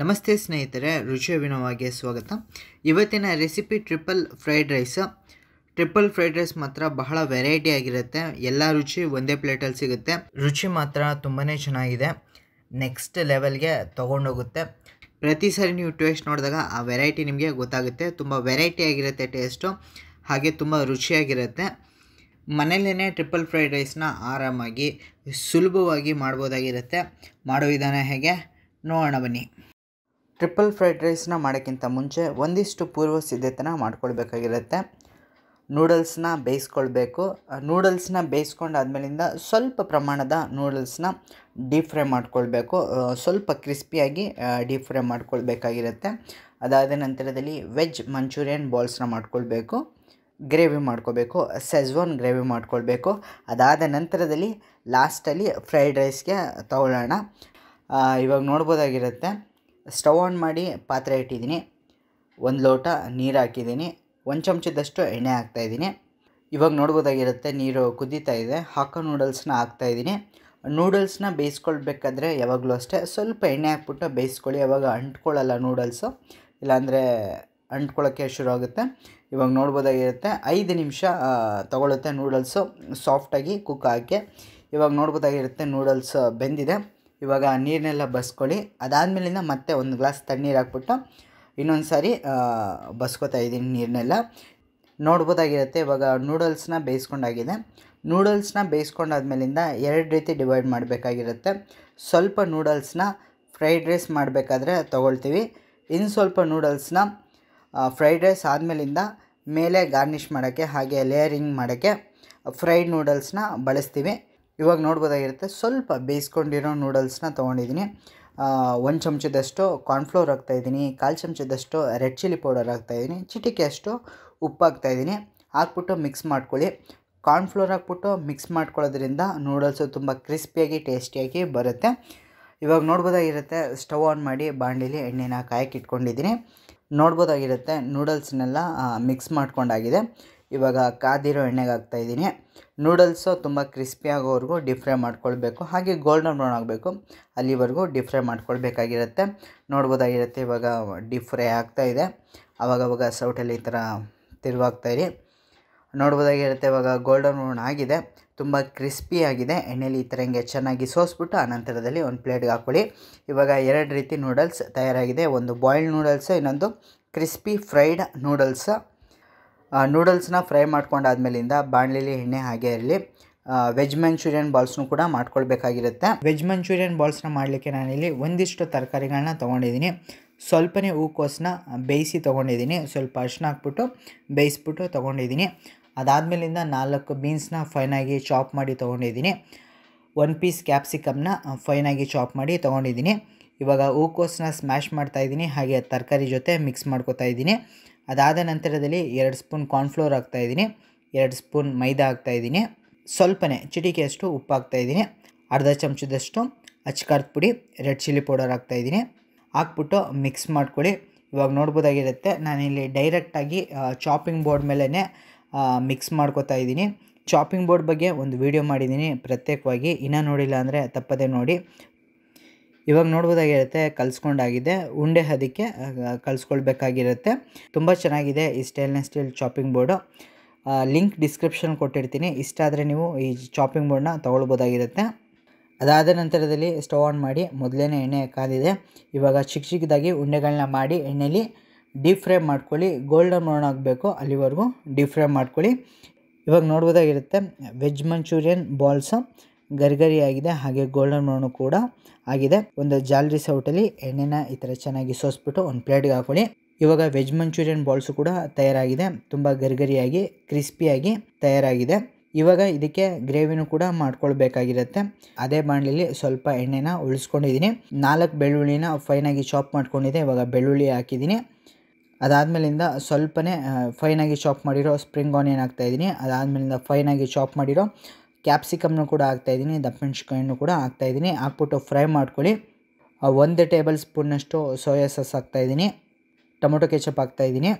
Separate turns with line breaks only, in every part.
ನಮಸ್ತೆ ಸ್ನೇಹಿತರೆ ರುಚಿಯ ವಿನವಾಗಿ ಸ್ವಾಗತ ಇವತ್ತಿನ recipe triple fried rice triple fried rice ಮಾತ್ರ ಬಹಳ ವೆರೈಟಿ ಆಗಿರುತ್ತೆ ಎಲ್ಲ ರುಚಿ ಒಂದೇ ಪ್ಲೇಟಲ್ಲಿ ಸಿಗುತ್ತೆ ರುಚಿ ಮಾತ್ರ ತುಂಬಾ ಚೆನ್ನಾಗಿದೆ ನೆಕ್ಸ್ಟ್ ಲೆವೆಲ್ಗೆ ತೊಗೊಂಡೋಗುತ್ತೆ ಪ್ರತಿ ಸಾರಿ ನೀವು ಟೇಸ್ಟ್ ನೋಡಿದಾಗ ಆ ವೆರೈಟಿ ನಿಮಗೆ ಗೊತ್ತಾಗುತ್ತೆ ತುಂಬ ವೆರೈಟಿ ಆಗಿರುತ್ತೆ ಟೇಸ್ಟು ಹಾಗೆ ತುಂಬ ರುಚಿಯಾಗಿರುತ್ತೆ ಮನೇಲೇ ಟ್ರಿಪಲ್ ಫ್ರೈಡ್ ರೈಸ್ನ ಆರಾಮಾಗಿ ಸುಲಭವಾಗಿ ಮಾಡ್ಬೋದಾಗಿರುತ್ತೆ ಮಾಡೋ ವಿಧಾನ ಹೇಗೆ ನೋಡೋಣ ಬನ್ನಿ ಟ್ರಿಪಲ್ ಫ್ರೈಡ್ ರೈಸ್ನ ಮಾಡೋಕ್ಕಿಂತ ಮುಂಚೆ ಒಂದಿಷ್ಟು ಪೂರ್ವ ಸಿದ್ಧತೆನ ಮಾಡ್ಕೊಳ್ಬೇಕಾಗಿರುತ್ತೆ ನೂಡಲ್ಸ್ನ ಬೇಯಿಸ್ಕೊಳ್ಬೇಕು ನೂಡಲ್ಸ್ನ ಬೇಯಿಸ್ಕೊಂಡಾದ್ಮೇಲಿಂದ ಸ್ವಲ್ಪ ಪ್ರಮಾಣದ ನೂಡಲ್ಸ್ನ ಡೀಪ್ ಫ್ರೈ ಮಾಡ್ಕೊಳ್ಬೇಕು ಸ್ವಲ್ಪ ಕ್ರಿಸ್ಪಿಯಾಗಿ ಡೀಪ್ ಫ್ರೈ ಮಾಡ್ಕೊಳ್ಬೇಕಾಗಿರುತ್ತೆ ಅದಾದ ನಂತರದಲ್ಲಿ ವೆಜ್ ಮಂಚೂರಿಯನ್ ಬಾಲ್ಸ್ನ ಮಾಡ್ಕೊಳ್ಬೇಕು ಗ್ರೇವಿ ಮಾಡ್ಕೋಬೇಕು ಸೆಜ್ವಾನ್ ಗ್ರೇವಿ ಮಾಡ್ಕೊಳ್ಬೇಕು ಅದಾದ ನಂತರದಲ್ಲಿ ಲಾಸ್ಟಲ್ಲಿ ಫ್ರೈಡ್ ರೈಸ್ಗೆ ತಗೊಳ್ಳೋಣ ಇವಾಗ ನೋಡ್ಬೋದಾಗಿರುತ್ತೆ ಸ್ಟವ್ ಆನ್ ಮಾಡಿ ಪಾತ್ರೆ ಇಟ್ಟಿದ್ದೀನಿ ಒಂದು ಲೋಟ ನೀರು ಹಾಕಿದ್ದೀನಿ ಒಂದು ಚಮಚದಷ್ಟು ಎಣ್ಣೆ ಹಾಕ್ತಾಯಿದ್ದೀನಿ ಇವಾಗ ನೋಡ್ಬೋದಾಗಿರುತ್ತೆ ನೀರು ಕುದೀತಾ ಇದೆ ಹಾಕೋ ನೂಡಲ್ಸ್ನ ಹಾಕ್ತಾಯಿದ್ದೀನಿ ನೂಡಲ್ಸ್ನ ಬೇಯಿಸ್ಕೊಳ್ಬೇಕಾದ್ರೆ ಯಾವಾಗಲೂ ಅಷ್ಟೇ ಸ್ವಲ್ಪ ಎಣ್ಣೆ ಹಾಕ್ಬಿಟ್ಟು ಬೇಯಿಸ್ಕೊಳ್ಳಿ ಅವಾಗ ಅಂಟ್ಕೊಳ್ಳಲ್ಲ ನೂಡಲ್ಸು ಇಲ್ಲಾಂದರೆ ಅಂಟ್ಕೊಳ್ಳೋಕ್ಕೆ ಶುರು ಆಗುತ್ತೆ ಇವಾಗ ನೋಡ್ಬೋದಾಗಿರುತ್ತೆ ಐದು ನಿಮಿಷ ತೊಗೊಳುತ್ತೆ ನೂಡಲ್ಸು ಸಾಫ್ಟಾಗಿ ಕುಕ್ ಹಾಕಿ ಇವಾಗ ನೋಡ್ಬೋದಾಗಿರುತ್ತೆ ನೂಡಲ್ಸ್ ಬೆಂದಿದೆ ಇವಾಗ ನೀರನ್ನೆಲ್ಲ ಬಸ್ಕೊಳ್ಳಿ ಅದಾದಮೇಲಿಂದ ಮತ್ತೆ ಒಂದು ಗ್ಲಾಸ್ ತಣ್ಣೀರು ಹಾಕ್ಬಿಟ್ಟು ಇನ್ನೊಂದು ಸಾರಿ ಬಸ್ಕೋತಾ ಇದ್ದೀನಿ ನೀರನ್ನೆಲ್ಲ ನೋಡ್ಬೋದಾಗಿರುತ್ತೆ ಇವಾಗ ನೂಡಲ್ಸ್ನ ಬೇಯಿಸ್ಕೊಂಡಾಗಿದೆ ನೂಡಲ್ಸ್ನ ಬೇಯಿಸ್ಕೊಂಡಾದ್ಮೇಲಿಂದ ಎರಡು ರೀತಿ ಡಿವೈಡ್ ಮಾಡಬೇಕಾಗಿರುತ್ತೆ ಸ್ವಲ್ಪ ನೂಡಲ್ಸ್ನ ಫ್ರೈಡ್ ರೈಸ್ ಮಾಡಬೇಕಾದ್ರೆ ತೊಗೊಳ್ತೀವಿ ಇನ್ನು ಸ್ವಲ್ಪ ನೂಡಲ್ಸ್ನ ಫ್ರೈಡ್ ರೈಸ್ ಆದಮೇಲಿಂದ ಮೇಲೆ ಗಾರ್ನಿಷ್ ಮಾಡೋಕ್ಕೆ ಹಾಗೆ ಲೇಯರಿಂಗ್ ಮಾಡೋಕ್ಕೆ ಫ್ರೈಡ್ ನೂಡಲ್ಸ್ನ ಬಳಸ್ತೀವಿ ಇವಾಗ ನೋಡ್ಬೋದಾಗಿರುತ್ತೆ ಸ್ವಲ್ಪ ಬೇಯಿಸ್ಕೊಂಡಿರೋ ನೂಡಲ್ಸ್ನ ತೊಗೊಂಡಿದ್ದೀನಿ ಒಂದು ಚಮಚದಷ್ಟು ಕಾರ್ನ್ಫ್ಲೋರ್ ಹಾಕ್ತಾಯಿದ್ದೀನಿ ಕಾಲು ಚಮಚದಷ್ಟು ರೆಡ್ ಚಿಲ್ಲಿ ಪೌಡರ್ ಹಾಕ್ತಾಯಿದ್ದೀನಿ ಅಷ್ಟು ಉಪ್ಪು ಹಾಕ್ತಾಯಿದ್ದೀನಿ ಹಾಕ್ಬಿಟ್ಟು ಮಿಕ್ಸ್ ಮಾಡ್ಕೊಳ್ಳಿ ಕಾರ್ನ್ಫ್ಲೋರ್ ಹಾಕ್ಬಿಟ್ಟು ಮಿಕ್ಸ್ ಮಾಡ್ಕೊಳ್ಳೋದ್ರಿಂದ ನೂಡಲ್ಸು ತುಂಬ ಕ್ರಿಸ್ಪಿಯಾಗಿ ಟೇಸ್ಟಿಯಾಗಿ ಬರುತ್ತೆ ಇವಾಗ ನೋಡ್ಬೋದಾಗಿರುತ್ತೆ ಸ್ಟವ್ ಆನ್ ಮಾಡಿ ಬಾಂಡಿಲಿ ಎಣ್ಣೆನ ಕಾಯಕ್ಕೆ ಇಟ್ಕೊಂಡಿದ್ದೀನಿ ನೋಡ್ಬೋದಾಗಿರುತ್ತೆ ನೂಡಲ್ಸ್ನೆಲ್ಲ ಮಿಕ್ಸ್ ಮಾಡ್ಕೊಂಡಾಗಿದೆ ಇವಾಗ ಕಾದಿರೋ ಎಣ್ಣೆಗೆ ಹಾಕ್ತಾಯಿದ್ದೀನಿ ನೂಡಲ್ಸು ತುಂಬ ಕ್ರಿಸ್ಪಿ ಆಗೋವರೆಗೂ ಡಿಫ್ರೈ ಮಾಡ್ಕೊಳ್ಬೇಕು ಹಾಗೆ ಗೋಲ್ಡನ್ ಬ್ರೌನ್ ಆಗಬೇಕು ಅಲ್ಲಿವರೆಗೂ ಡಿಫ್ರೈ ಮಾಡ್ಕೊಳ್ಬೇಕಾಗಿರುತ್ತೆ ನೋಡ್ಬೋದಾಗಿರುತ್ತೆ ಇವಾಗ ಡಿಪ್ ಫ್ರೈ ಆಗ್ತಾಯಿದೆ ಆವಾಗವಾಗ ಸೌಟಲ್ಲಿ ಈ ಥರ ತಿರುವಾಗ್ತಾಯಿರಿ ನೋಡ್ಬೋದಾಗಿರುತ್ತೆ ಇವಾಗ ಗೋಲ್ಡನ್ ಬ್ರೌನ್ ಆಗಿದೆ ತುಂಬ ಆಗಿದೆ ಎಣ್ಣೆಲಿ ಈ ಥರ ಹಿಂಗೆ ಚೆನ್ನಾಗಿ ಸೋಸ್ಬಿಟ್ಟು ಆನಂತರದಲ್ಲಿ ಒಂದು ಪ್ಲೇಟ್ಗೆ ಹಾಕ್ಕೊಳ್ಳಿ ಇವಾಗ ಎರಡು ರೀತಿ ನೂಡಲ್ಸ್ ತಯಾರಾಗಿದೆ ಒಂದು ಬಾಯ್ಲ್ಡ್ ನೂಡಲ್ಸ್ ಇನ್ನೊಂದು ಕ್ರಿಸ್ಪಿ ಫ್ರೈಡ್ ನೂಡಲ್ಸ ನೂಡಲ್ಸ್ನ ಫ್ರೈ ಮಾಡ್ಕೊಂಡಾದ್ಮೇಲಿಂದ ಬಾಣಲೆಲಿ ಎಣ್ಣೆ ಹಾಗೆ ಇರಲಿ ವೆಜ್ ಮಂಚೂರಿಯನ್ ಬಾಲ್ಸ್ನು ಕೂಡ ಮಾಡ್ಕೊಳ್ಬೇಕಾಗಿರುತ್ತೆ ವೆಜ್ ಮಂಚೂರಿಯನ್ ಬಾಲ್ಸ್ನ ಮಾಡಲಿಕ್ಕೆ ನಾನಿಲ್ಲಿ ಒಂದಿಷ್ಟು ತರಕಾರಿಗಳನ್ನ ತೊಗೊಂಡಿದ್ದೀನಿ ಸ್ವಲ್ಪನೇ ಹೂಕೋಸನ್ನ ಬೇಯಿಸಿ ತೊಗೊಂಡಿದ್ದೀನಿ ಸ್ವಲ್ಪ ಅರ್ಶಿನ ಹಾಕ್ಬಿಟ್ಟು ಬೇಯಿಸ್ಬಿಟ್ಟು ತೊಗೊಂಡಿದ್ದೀನಿ ಅದಾದಮೇಲಿಂದ ನಾಲ್ಕು ಬೀನ್ಸ್ನ ಫೈನಾಗಿ ಚಾಪ್ ಮಾಡಿ ತೊಗೊಂಡಿದ್ದೀನಿ ಒನ್ ಪೀಸ್ ಕ್ಯಾಪ್ಸಿಕಮ್ನ ಫೈನಾಗಿ ಚಾಪ್ ಮಾಡಿ ತೊಗೊಂಡಿದ್ದೀನಿ ಇವಾಗ ಹೂಕೋಸನ್ನ ಸ್ಮ್ಯಾಶ್ ಮಾಡ್ತಾಯಿದ್ದೀನಿ ಹಾಗೆ ತರಕಾರಿ ಜೊತೆ ಮಿಕ್ಸ್ ಮಾಡ್ಕೋತಾ ಇದ್ದೀನಿ ಅದಾದ ನಂತರದಲ್ಲಿ ಎರಡು ಸ್ಪೂನ್ ಕಾರ್ನ್ಫ್ಲೋರ್ ಹಾಕ್ತಾಯಿದ್ದೀನಿ ಎರಡು ಸ್ಪೂನ್ ಮೈದಾ ಹಾಕ್ತಾಯಿದ್ದೀನಿ ಸ್ವಲ್ಪನೇ ಚಿಟಿಕೆಯಷ್ಟು ಉಪ್ಪು ಹಾಕ್ತಾಯಿದ್ದೀನಿ ಅರ್ಧ ಚಮಚದಷ್ಟು ಅಚ್ಚಕಾರದ ಪುಡಿ ರೆಡ್ ಚಿಲ್ಲಿ ಪೌಡರ್ ಹಾಕ್ತಾಯಿದ್ದೀನಿ ಹಾಕ್ಬಿಟ್ಟು ಮಿಕ್ಸ್ ಮಾಡ್ಕೊಳ್ಳಿ ಇವಾಗ ನೋಡ್ಬೋದಾಗಿರುತ್ತೆ ನಾನಿಲ್ಲಿ ಡೈರೆಕ್ಟಾಗಿ ಚಾಪಿಂಗ್ ಬೋರ್ಡ್ ಮೇಲೇ ಮಿಕ್ಸ್ ಮಾಡ್ಕೋತಾ ಇದ್ದೀನಿ ಚಾಪಿಂಗ್ ಬೋರ್ಡ್ ಬಗ್ಗೆ ಒಂದು ವಿಡಿಯೋ ಮಾಡಿದ್ದೀನಿ ಪ್ರತ್ಯೇಕವಾಗಿ ಇನ್ನೂ ನೋಡಿಲ್ಲ ಅಂದರೆ ತಪ್ಪದೆ ನೋಡಿ ಇವಾಗ ನೋಡ್ಬೋದಾಗಿರುತ್ತೆ ಕಲ್ಸ್ಕೊಂಡಾಗಿದೆ ಉಂಡೆ ಅದಕ್ಕೆ ಕಲ್ಸ್ಕೊಳ್ಬೇಕಾಗಿರುತ್ತೆ ತುಂಬ ಚೆನ್ನಾಗಿದೆ ಈ ಸ್ಟೈಲ್ನ steel chopping board link description ಕೊಟ್ಟಿರ್ತೀನಿ ಇಷ್ಟ ಆದರೆ ನೀವು ಈ ಚಾಪಿಂಗ್ ಬೋರ್ಡನ್ನ ತೊಗೊಳ್ಬೋದಾಗಿರುತ್ತೆ ಅದಾದ ನಂತರದಲ್ಲಿ ಸ್ಟವ್ ಆನ್ ಮಾಡಿ ಮೊದಲೇ ಎಣ್ಣೆ ಕಾದಿದೆ ಇವಾಗ ಚಿಕ್ಕ ಚಿಕ್ಕದಾಗಿ ಉಂಡೆಗಳನ್ನ ಮಾಡಿ ಎಣ್ಣೆಲಿ ಡೀಪ್ ಫ್ರೈ ಮಾಡ್ಕೊಳ್ಳಿ ಗೋಲ್ಡನ್ ಬ್ರೌನ್ ಆಗಬೇಕು ಅಲ್ಲಿವರೆಗೂ ಡೀಪ್ ಫ್ರೈ ಮಾಡ್ಕೊಳ್ಳಿ ಇವಾಗ ನೋಡ್ಬೋದಾಗಿರುತ್ತೆ ವೆಜ್ ಮಂಚೂರಿಯನ್ ಬಾಲ್ಸು ಆಗಿದೆ ಹಾಗೆ ಗೋಲ್ಡನ್ ಬ್ರೌನ್ ಕೂಡ ಆಗಿದೆ ಒಂದು ಜಾಲರಿ ಸೌಟಲ್ಲಿ ಎಣ್ಣೆನ ಈ ಥರ ಚೆನ್ನಾಗಿ ಸೋಸ್ಬಿಟ್ಟು ಒಂದು ಪ್ಲೇಟ್ಗೆ ಹಾಕೊಳ್ಳಿ ಇವಾಗ ವೆಜ್ ಮಂಚೂರಿಯನ್ ಬಾಲ್ಸು ಕೂಡ ತಯಾರಾಗಿದೆ ತುಂಬ ಗರಿಗರಿಯಾಗಿ ಕ್ರಿಸ್ಪಿಯಾಗಿ ತಯಾರಾಗಿದೆ ಇವಾಗ ಇದಕ್ಕೆ ಗ್ರೇವಿನೂ ಕೂಡ ಮಾಡ್ಕೊಳ್ಬೇಕಾಗಿರುತ್ತೆ ಅದೇ ಬಾಣಲಿಲಿ ಸ್ವಲ್ಪ ಎಣ್ಣೆನ ಉಳಿಸ್ಕೊಂಡಿದ್ದೀನಿ ನಾಲ್ಕು ಬೆಳ್ಳುಳ್ಳಿನ ಫೈನಾಗಿ ಚಾಪ್ ಮಾಡ್ಕೊಂಡಿದ್ದೆ ಇವಾಗ ಬೆಳ್ಳುಳ್ಳಿ ಹಾಕಿದ್ದೀನಿ ಅದಾದಮೇಲಿಂದ ಸ್ವಲ್ಪನೇ ಫೈನಾಗಿ ಚಾಪ್ ಮಾಡಿರೋ ಸ್ಪ್ರಿಂಗ್ ಆನಿಯನ್ ಹಾಕ್ತಾಯಿದ್ದೀನಿ ಅದಾದಮೇಲಿಂದ ಫೈನಾಗಿ ಚಾಪ್ ಮಾಡಿರೋ ಕ್ಯಾಪ್ಸಿಕಮ್ನು ಕೂಡ ಹಾಕ್ತಾಯಿದ್ದೀನಿ ದಪ್ಪಮೆಣ್ಸಿಕಾಯನ್ನು ಕೂಡ ಹಾಕ್ತಾಯಿದ್ದೀನಿ ಹಾಕ್ಬಿಟ್ಟು ಫ್ರೈ ಮಾಡ್ಕೊಳ್ಳಿ ಒಂದು ಟೇಬಲ್ ಸ್ಪೂನ್ನಷ್ಟು ಸೋಯಾ ಸಾಸ್ ಹಾಕ್ತಾಯಿದ್ದೀನಿ ಟೊಮೊಟೊ ಕೆಚಪ್ ಹಾಕ್ತಾಯಿದ್ದೀನಿ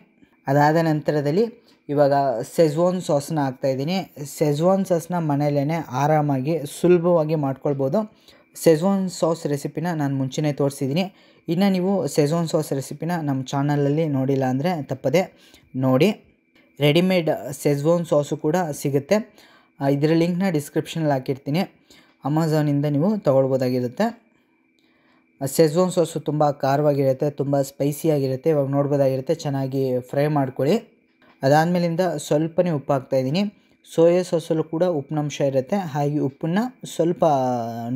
ಅದಾದ ನಂತರದಲ್ಲಿ ಇವಾಗ ಸೆಜ್ವಾನ್ ಸಾಸ್ನ ಹಾಕ್ತಾಯಿದ್ದೀನಿ ಸೆಜ್ವಾನ್ ಸಾಸನ್ನ ಮನೆಯಲ್ಲೇ ಆರಾಮಾಗಿ ಸುಲಭವಾಗಿ ಮಾಡ್ಕೊಳ್ಬೋದು ಸೆಜ್ವಾನ್ ಸಾಸ್ ರೆಸಿಪಿನ ನಾನು ಮುಂಚೆನೇ ತೋರಿಸಿದ್ದೀನಿ ಇನ್ನು ನೀವು ಸೆಜ್ವಾನ್ ಸಾಸ್ ರೆಸಿಪಿನ ನಮ್ಮ ಚಾನಲಲ್ಲಿ ನೋಡಿಲ್ಲ ಅಂದರೆ ತಪ್ಪದೆ ನೋಡಿ ರೆಡಿಮೇಡ್ ಸೆಜ್ವಾನ್ ಸಾಸು ಕೂಡ ಸಿಗುತ್ತೆ ಇದರ ಲಿಂಕ್ನ ಡಿಸ್ಕ್ರಿಪ್ಷನಲ್ಲಿ ಹಾಕಿರ್ತೀನಿ ಅಮೆಝಾನಿಂದ ನೀವು ತೊಗೊಳ್ಬೋದಾಗಿರುತ್ತೆ ಸೆಝೋನ್ ಸಾಸು ತುಂಬ ಖಾರವಾಗಿರುತ್ತೆ ತುಂಬ ಸ್ಪೈಸಿಯಾಗಿರುತ್ತೆ ಇವಾಗ ನೋಡ್ಬೋದಾಗಿರುತ್ತೆ ಚೆನ್ನಾಗಿ ಫ್ರೈ ಮಾಡ್ಕೊಳ್ಳಿ ಅದಾದಮೇಲಿಂದ ಸ್ವಲ್ಪನೇ ಉಪ್ಪು ಹಾಕ್ತಾಯಿದ್ದೀನಿ ಸೋಯಾ ಸಾಸಲ್ಲೂ ಕೂಡ ಉಪ್ಪಿನಂಶ ಇರುತ್ತೆ ಹಾಗೆ ಉಪ್ಪನ್ನು ಸ್ವಲ್ಪ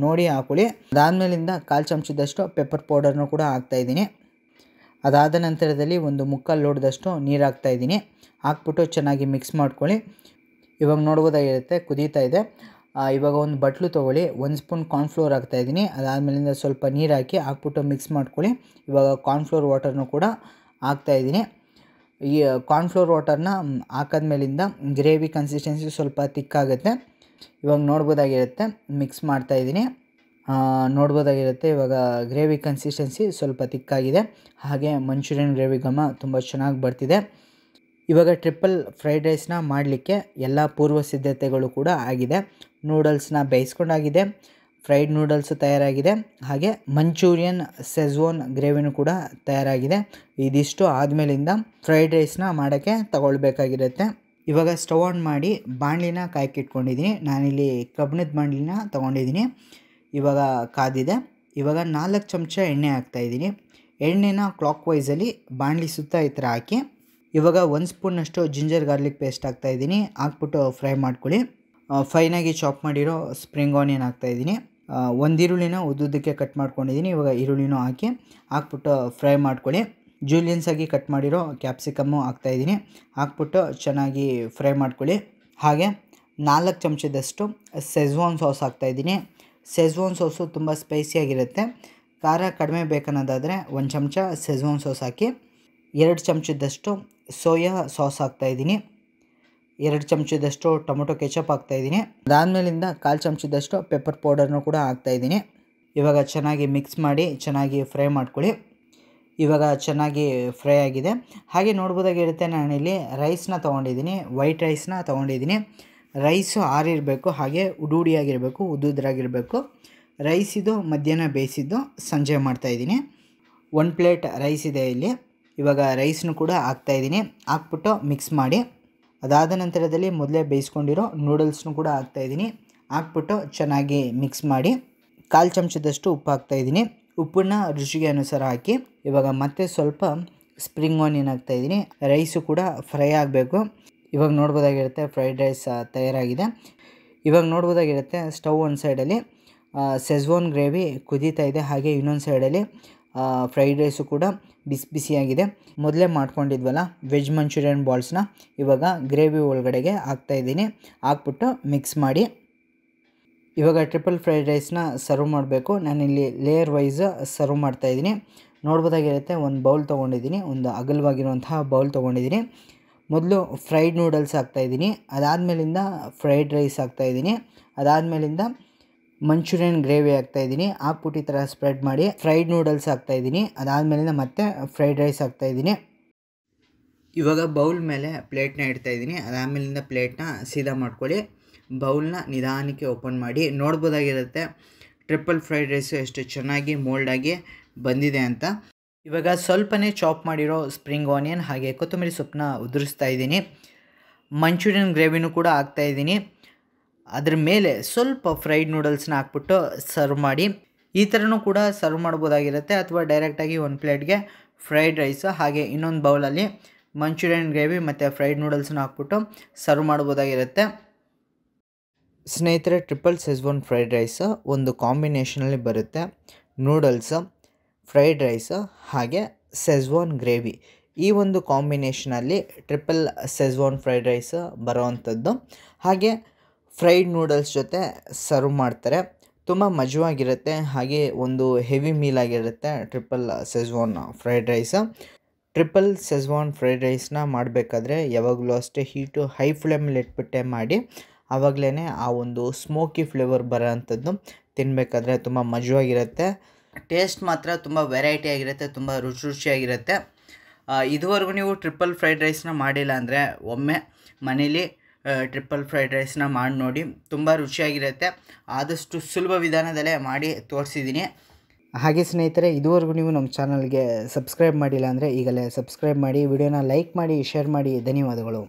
ನೋಡಿ ಹಾಕೊಳ್ಳಿ ಅದಾದಮೇಲಿಂದ ಕಾಲು ಚಮಚದಷ್ಟು ಪೆಪ್ಪರ್ ಪೌಡರ್ನೂ ಕೂಡ ಹಾಕ್ತಾಯಿದ್ದೀನಿ ಅದಾದ ನಂತರದಲ್ಲಿ ಒಂದು ಮುಕ್ಕಾಲು ಲೋಟದಷ್ಟು ನೀರು ಹಾಕ್ತಾಯಿದ್ದೀನಿ ಹಾಕ್ಬಿಟ್ಟು ಚೆನ್ನಾಗಿ ಮಿಕ್ಸ್ ಮಾಡ್ಕೊಳ್ಳಿ ಇವಾಗ ನೋಡ್ಬೋದಾಗಿರುತ್ತೆ ಕುದೀತಾ ಇದೆ ಇವಾಗ ಒಂದು ಬಟ್ಲು ತೊಗೊಳ್ಳಿ ಒಂದು ಸ್ಪೂನ್ ಕಾರ್ನ್ಫ್ಲೋರ್ ಹಾಕ್ತಾಯಿದ್ದೀನಿ ಅದಾದಮೇಲಿಂದ ಸ್ವಲ್ಪ ನೀರು ಹಾಕಿ ಹಾಕ್ಬಿಟ್ಟು ಮಿಕ್ಸ್ ಮಾಡ್ಕೊಳ್ಳಿ ಇವಾಗ ಕಾರ್ನ್ಫ್ಲೋರ್ ವಾಟರ್ನು ಕೂಡ ಹಾಕ್ತಾಯಿದ್ದೀನಿ ಈ ಕಾರ್ನ್ಫ್ಲೋರ್ ವಾಟರ್ನ ಹಾಕಿದ್ಮೇಲಿಂದ ಗ್ರೇವಿ ಕನ್ಸಿಸ್ಟೆನ್ಸಿ ಸ್ವಲ್ಪ ತಿಕ್ಕಾಗುತ್ತೆ ಇವಾಗ ನೋಡ್ಬೋದಾಗಿರುತ್ತೆ ಮಿಕ್ಸ್ ಮಾಡ್ತಾಯಿದ್ದೀನಿ ನೋಡ್ಬೋದಾಗಿರುತ್ತೆ ಇವಾಗ ಗ್ರೇವಿ ಕನ್ಸಿಸ್ಟೆನ್ಸಿ ಸ್ವಲ್ಪ ತಿಕ್ಕಾಗಿದೆ ಹಾಗೆ ಮಂಚೂರಿಯನ್ ಗ್ರೇವಿ ಘಮ ತುಂಬ ಚೆನ್ನಾಗಿ ಬರ್ತಿದೆ ಇವಾಗ ಟ್ರಿಪಲ್ ಫ್ರೈಡ್ ರೈಸ್ನ ಮಾಡಲಿಕ್ಕೆ ಎಲ್ಲ ಪೂರ್ವ ಸಿದ್ಧತೆಗಳು ಕೂಡ ಆಗಿದೆ ನೂಡಲ್ಸ್ನ ಬೇಯಿಸ್ಕೊಂಡಾಗಿದೆ ಫ್ರೈಡ್ ನೂಡಲ್ಸು ತಯಾರಾಗಿದೆ ಹಾಗೆ ಮಂಚೂರಿಯನ್ ಸೆಝೋನ್ ಗ್ರೇವಿನೂ ಕೂಡ ತಯಾರಾಗಿದೆ ಇದಿಷ್ಟು ಆದಮೇಲಿಂದ ಫ್ರೈಡ್ ರೈಸ್ನ ಮಾಡೋಕ್ಕೆ ತಗೊಳ್ಬೇಕಾಗಿರುತ್ತೆ ಇವಾಗ ಸ್ಟವ್ ಆನ್ ಮಾಡಿ ಬಾಣಲಿನ ಕಾಯಕ್ಕಿಟ್ಕೊಂಡಿದ್ದೀನಿ ನಾನಿಲ್ಲಿ ಕಬ್ಬಿಣದ ಬಾಣಲಿನ ತೊಗೊಂಡಿದ್ದೀನಿ ಇವಾಗ ಕಾದಿದೆ ಇವಾಗ ನಾಲ್ಕು ಚಮಚ ಎಣ್ಣೆ ಹಾಕ್ತಾಯಿದ್ದೀನಿ ಎಣ್ಣೆನ ಕ್ಲಾಕ್ ವೈಸಲ್ಲಿ ಬಾಣಲಿ ಸುತ್ತ ಈ ಥರ ಹಾಕಿ ಇವಾಗ ಒಂದು ಸ್ಪೂನಷ್ಟು ಜಿಂಜರ್ ಗಾರ್ಲಿಕ್ ಪೇಸ್ಟ್ ಹಾಕ್ತಾಯಿದ್ದೀನಿ ಹಾಕ್ಬಿಟ್ಟು ಫ್ರೈ ಮಾಡ್ಕೊಳ್ಳಿ ಫೈನಾಗಿ ಚಾಪ್ ಮಾಡಿರೋ ಸ್ಪ್ರಿಂಗ್ ಆನಿಯನ್ ಹಾಕ್ತಾಯಿದ್ದೀನಿ ಒಂದು ಈರುಳ್ಳಿನ ಉದ್ದುದ್ದಕ್ಕೆ ಕಟ್ ಮಾಡ್ಕೊಂಡಿದ್ದೀನಿ ಇವಾಗ ಈರುಳ್ಳಿನೂ ಹಾಕಿ ಹಾಕ್ಬಿಟ್ಟು ಫ್ರೈ ಮಾಡ್ಕೊಳ್ಳಿ ಜೂಲಿಯನ್ಸಾಗಿ ಕಟ್ ಮಾಡಿರೋ ಕ್ಯಾಪ್ಸಿಕಮ್ಮು ಹಾಕ್ತಾಯಿದ್ದೀನಿ ಹಾಕ್ಬಿಟ್ಟು ಚೆನ್ನಾಗಿ ಫ್ರೈ ಮಾಡ್ಕೊಳ್ಳಿ ಹಾಗೆ ನಾಲ್ಕು ಚಮಚದಷ್ಟು ಸೆಜ್ವಾನ್ ಸಾಸ್ ಹಾಕ್ತಾಯಿದ್ದೀನಿ ಸೆಜ್ವಾನ್ ಸಾಸು ತುಂಬ ಸ್ಪೈಸಿಯಾಗಿರುತ್ತೆ ಖಾರ ಕಡಿಮೆ ಬೇಕನ್ನೋದಾದರೆ ಒಂದು ಚಮಚ ಸೆಜ್ವಾನ್ ಸಾಸ್ ಹಾಕಿ ಎರಡು ಚಮಚದಷ್ಟು ಸೋಯಾ ಸಾಸ್ ಹಾಕ್ತಾಯಿದ್ದೀನಿ ಎರಡು ಚಮಚದಷ್ಟು ಟೊಮೊಟೊ ಕೆಚಪ್ ಹಾಕ್ತಾಯಿದ್ದೀನಿ ಅದಾದಮೇಲಿಂದ ಕಾಲು ಚಮಚದಷ್ಟು ಪೆಪ್ಪರ್ ಪೌಡರ್ನು ಕೂಡ ಹಾಕ್ತಾಯಿದ್ದೀನಿ ಇವಾಗ ಚೆನ್ನಾಗಿ ಮಿಕ್ಸ್ ಮಾಡಿ ಚೆನ್ನಾಗಿ ಫ್ರೈ ಮಾಡ್ಕೊಳ್ಳಿ ಇವಾಗ ಚೆನ್ನಾಗಿ ಫ್ರೈ ಆಗಿದೆ ಹಾಗೆ ನೋಡ್ಬೋದಾಗಿರುತ್ತೆ ನಾನಿಲ್ಲಿ ರೈಸ್ನ ತೊಗೊಂಡಿದ್ದೀನಿ ವೈಟ್ ರೈಸ್ನ ತೊಗೊಂಡಿದ್ದೀನಿ ರೈಸು ಆರಿರಬೇಕು ಹಾಗೆ ಉಡುಡಿಯಾಗಿರಬೇಕು ಉದುದ್ರಾಗಿರಬೇಕು ರೈಸಿದು ಮಧ್ಯಾಹ್ನ ಬೇಯಿಸಿದ್ದು ಸಂಜೆ ಮಾಡ್ತಾಯಿದ್ದೀನಿ ಒಂದು ಪ್ಲೇಟ್ ರೈಸ್ ಇದೆ ಇಲ್ಲಿ ಇವಾಗ ರೈಸ್ನು ಕೂಡ ಹಾಕ್ತಾಯಿದ್ದೀನಿ ಹಾಕ್ಬಿಟ್ಟು ಮಿಕ್ಸ್ ಮಾಡಿ ಅದಾದ ನಂತರದಲ್ಲಿ ಮೊದಲೇ ಬೇಯಿಸ್ಕೊಂಡಿರೋ ನೂಡಲ್ಸ್ನು ಕೂಡ ಹಾಕ್ತಾಯಿದ್ದೀನಿ ಹಾಕ್ಬಿಟ್ಟು ಚೆನ್ನಾಗಿ ಮಿಕ್ಸ್ ಮಾಡಿ ಕಾಲು ಚಮಚದಷ್ಟು ಉಪ್ಪು ಹಾಕ್ತಾಯಿದ್ದೀನಿ ಉಪ್ಪನ್ನ ರುಚಿಗೆ ಅನುಸಾರ ಹಾಕಿ ಇವಾಗ ಮತ್ತೆ ಸ್ವಲ್ಪ ಸ್ಪ್ರಿಂಗ್ ಆನಿಯನ್ ಹಾಕ್ತಾಯಿದ್ದೀನಿ ರೈಸು ಕೂಡ ಫ್ರೈ ಆಗಬೇಕು ಇವಾಗ ನೋಡ್ಬೋದಾಗಿರುತ್ತೆ ಫ್ರೈಡ್ ರೈಸ್ ತಯಾರಾಗಿದೆ ಇವಾಗ ನೋಡ್ಬೋದಾಗಿರುತ್ತೆ ಸ್ಟವ್ ಒಂದು ಸೈಡಲ್ಲಿ ಸೆಜ್ವಾನ್ ಗ್ರೇವಿ ಕುದೀತಾ ಇದೆ ಹಾಗೆ ಇನ್ನೊಂದು ಸೈಡಲ್ಲಿ ಫ್ರೈಡ್ ರೈಸು ಕೂಡ ಬಿಸಿ ಬಿಸಿಯಾಗಿದೆ ಮೊದಲೇ ಮಾಡ್ಕೊಂಡಿದ್ವಲ್ಲ ವೆಜ್ ಮಂಚೂರಿಯನ್ ಬಾಲ್ಸ್ನ ಇವಾಗ ಗ್ರೇವಿ ಒಳಗಡೆಗೆ ಹಾಕ್ತಾಯಿದ್ದೀನಿ ಹಾಕ್ಬಿಟ್ಟು ಮಿಕ್ಸ್ ಮಾಡಿ ಇವಾಗ ಟ್ರಿಪಲ್ ಫ್ರೈಡ್ ರೈಸ್ನ ಸರ್ವ್ ಮಾಡಬೇಕು ನಾನಿಲ್ಲಿ ಲೇಯರ್ ವೈಸ್ ಸರ್ವ್ ಮಾಡ್ತಾಯಿದ್ದೀನಿ ನೋಡ್ಬೋದಾಗಿರುತ್ತೆ ಒಂದು ಬೌಲ್ ತೊಗೊಂಡಿದ್ದೀನಿ ಒಂದು ಅಗಲವಾಗಿರುವಂತಹ ಬೌಲ್ ತೊಗೊಂಡಿದ್ದೀನಿ ಮೊದಲು ಫ್ರೈಡ್ ನೂಡಲ್ಸ್ ಹಾಕ್ತಾಯಿದ್ದೀನಿ ಅದಾದಮೇಲಿಂದ ಫ್ರೈಡ್ ರೈಸ್ ಹಾಕ್ತಾಯಿದ್ದೀನಿ ಅದಾದಮೇಲಿಂದ ಮಂಚೂರಿಯನ್ ಗ್ರೇವಿ ಹಾಕ್ತಾಯಿದ್ದೀನಿ ಹಾಕ್ಬಿಟ್ಟು ಈ ಥರ ಸ್ಪ್ರೆಡ್ ಮಾಡಿ ಫ್ರೈಡ್ ನೂಡಲ್ಸ್ ಹಾಕ್ತಾಯಿದ್ದೀನಿ ಅದಾದಮೇಲಿಂದ ಮತ್ತೆ ಫ್ರೈಡ್ ರೈಸ್ ಹಾಕ್ತಾಯಿದ್ದೀನಿ ಇವಾಗ ಬೌಲ್ ಮೇಲೆ ಪ್ಲೇಟ್ನ ಇಡ್ತಾಯಿದ್ದೀನಿ ಅದಾದಮೇಲಿಂದ ಪ್ಲೇಟ್ನ ಸೀದಾ ಮಾಡ್ಕೊಳ್ಳಿ ಬೌಲ್ನ ನಿಧಾನಕ್ಕೆ ಓಪನ್ ಮಾಡಿ ನೋಡ್ಬೋದಾಗಿರುತ್ತೆ ಟ್ರಿಪಲ್ ಫ್ರೈಡ್ ರೈಸು ಎಷ್ಟು ಚೆನ್ನಾಗಿ ಮೋಲ್ಡಾಗಿ ಬಂದಿದೆ ಅಂತ ಇವಾಗ ಸ್ವಲ್ಪನೇ ಚಾಪ್ ಮಾಡಿರೋ ಸ್ಪ್ರಿಂಗ್ ಆನಿಯನ್ ಹಾಗೆ ಕೊತ್ತಂಬರಿ ಸೊಪ್ಪನ್ನ ಉದುರಿಸ್ತಾ ಇದ್ದೀನಿ ಮಂಚೂರಿಯನ್ ಗ್ರೇವಿನೂ ಕೂಡ ಹಾಕ್ತಾಯಿದ್ದೀನಿ ಅದ್ರ ಮೇಲೆ ಸ್ವಲ್ಪ ಫ್ರೈಡ್ ನೂಡಲ್ಸ್ನ ಹಾಕ್ಬಿಟ್ಟು ಸರ್ವ್ ಮಾಡಿ ಈ ಥರನೂ ಕೂಡ ಸರ್ವ್ ಮಾಡ್ಬೋದಾಗಿರುತ್ತೆ ಅಥವಾ ಡೈರೆಕ್ಟಾಗಿ ಒಂದು ಪ್ಲೇಟ್ಗೆ ಫ್ರೈಡ್ ರೈಸು ಹಾಗೆ ಇನ್ನೊಂದು ಬೌಲಲ್ಲಿ ಮಂಚೂರಿಯನ್ ಗ್ರೇವಿ ಮತ್ತು ಫ್ರೈಡ್ ನೂಡಲ್ಸ್ನ ಹಾಕ್ಬಿಟ್ಟು ಸರ್ವ್ ಮಾಡ್ಬೋದಾಗಿರುತ್ತೆ ಸ್ನೇಹಿತರೆ ಟ್ರಿಪಲ್ ಸೆಸ್ವನ್ ಫ್ರೈಡ್ ರೈಸು ಒಂದು ಕಾಂಬಿನೇಷನಲ್ಲಿ ಬರುತ್ತೆ ನೂಡಲ್ಸ್ ಫ್ರೈಡ್ ರೈಸು ಹಾಗೆ ಸೆಜ್ವಾನ್ ಗ್ರೇವಿ ಈ ಒಂದು ಕಾಂಬಿನೇಷನಲ್ಲಿ ಟ್ರಿಪಲ್ ಸೆಜ್ವಾನ್ ಫ್ರೈಡ್ ರೈಸ್ ಬರೋವಂಥದ್ದು ಹಾಗೆ ಫ್ರೈಡ್ ನೂಡಲ್ಸ್ ಜೊತೆ ಸರ್ವ್ ಮಾಡ್ತಾರೆ ತುಂಬ ಮಜವಾಗಿರುತ್ತೆ ಹಾಗೆ ಒಂದು ಹೆವಿ ಮೀಲ್ ಆಗಿರುತ್ತೆ triple Schezwan fried rice triple Schezwan fried ರೈಸ್ನ ಮಾಡಬೇಕಾದ್ರೆ ಯಾವಾಗಲೂ ಅಷ್ಟೇ ಹೀಟು ಹೈ ಫ್ಲೇಮಲ್ಲಿ ಇಟ್ಬಿಟ್ಟೆ ಮಾಡಿ ಆವಾಗಲೇ ಆ ಒಂದು ಸ್ಮೋಕಿ ಫ್ಲೇವರ್ ಬರೋ ಅಂಥದ್ದು ತಿನ್ನಬೇಕಾದ್ರೆ ತುಂಬ ಮಜವಾಗಿರುತ್ತೆ ಟೇಸ್ಟ್ ಮಾತ್ರ ತುಂಬ ವೆರೈಟಿ ಆಗಿರುತ್ತೆ ತುಂಬ ರುಚಿ ರುಚಿಯಾಗಿರುತ್ತೆ ಇದುವರೆಗೂ ನೀವು ಟ್ರಿಪಲ್ ಫ್ರೈಡ್ ರೈಸ್ನ ಮಾಡಿಲ್ಲ ಅಂದರೆ ಒಮ್ಮೆ ಮನೇಲಿ ಟ್ರಿಪಲ್ ಫ್ರೈಡ್ ರೈಸ್ನ ಮಾಡಿ ನೋಡಿ ತುಂಬ ರುಚಿಯಾಗಿರುತ್ತೆ ಆದಷ್ಟು ಸುಲಭ ವಿಧಾನದಲ್ಲೇ ಮಾಡಿ ತೋರಿಸಿದ್ದೀನಿ ಹಾಗೆ ಸ್ನೇಹಿತರೆ ಇದುವರೆಗೂ ನೀವು ನಮ್ಮ ಚಾನಲ್ಗೆ ಸಬ್ಸ್ಕ್ರೈಬ್ ಮಾಡಿಲ್ಲ ಅಂದರೆ ಈಗಲೇ ಸಬ್ಸ್ಕ್ರೈಬ್ ಮಾಡಿ ವಿಡಿಯೋನ ಲೈಕ್ ಮಾಡಿ ಶೇರ್ ಮಾಡಿ ಧನ್ಯವಾದಗಳು